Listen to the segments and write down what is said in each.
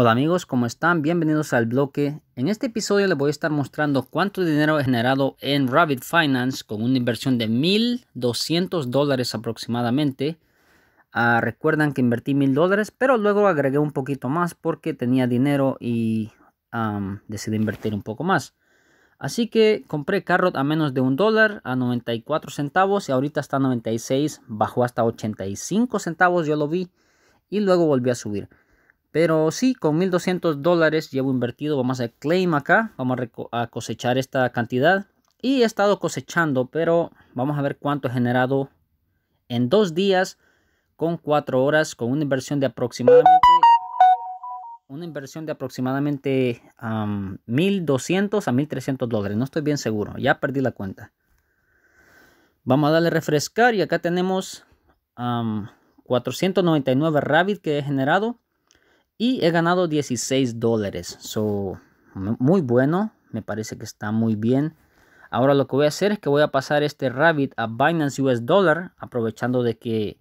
Hola amigos, ¿cómo están? Bienvenidos al bloque. En este episodio les voy a estar mostrando cuánto dinero he generado en Rabbit Finance con una inversión de 1.200 dólares aproximadamente. Ah, recuerdan que invertí 1.000 dólares, pero luego agregué un poquito más porque tenía dinero y decidí invertir un poco más. Así que compré Carrot a menos de un dólar, a 94 centavos y ahorita está a 96, bajó hasta 85 centavos, yo lo vi, y luego volví a subir. Pero sí, con 1200 dólares llevo invertido. Vamos a hacer claim acá. Vamos a, cosechar esta cantidad. Y he estado cosechando, pero vamos a ver cuánto he generado en dos días con cuatro horas con una inversión de aproximadamente una inversión de aproximadamente 1200 a 1300 dólares no estoy bien seguro ya perdí la cuenta vamos a darle refrescar y acá tenemos 499 rabbit que he generado y he ganado 16 dólares. So, muy bueno. Me parece que está muy bien. Ahora lo que voy a hacer es que voy a pasar este Rabbit a Binance US Dollar. Aprovechando de que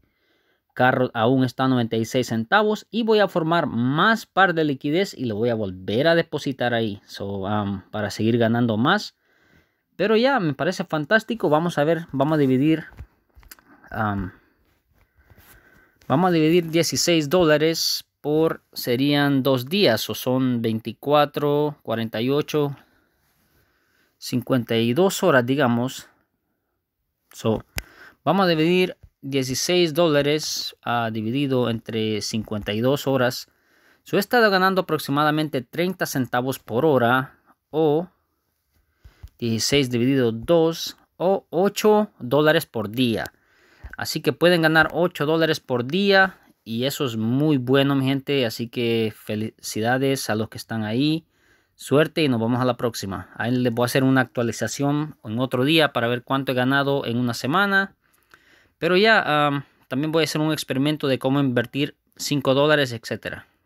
carro aún está a 96 centavos. Y voy a formar más par de liquidez. Y lo voy a volver a depositar ahí. So, um, para seguir ganando más. Pero ya, me parece fantástico. Vamos a ver. Vamos a dividir. Um, vamos a dividir 16 dólares por serían dos días o son 24, 48, 52 horas, digamos. So, vamos a dividir 16 dólares ah, dividido entre 52 horas. Yo he estado ganando aproximadamente 30 centavos por hora o 16 dividido 2 o 8 dólares por día. Así que pueden ganar 8 dólares por día y eso es muy bueno, mi gente. Así que felicidades a los que están ahí. Suerte y nos vamos a la próxima. Ahí les voy a hacer una actualización en otro día para ver cuánto he ganado en una semana. Pero ya ah, también voy a hacer un experimento de cómo invertir 5 dólares, etcétera.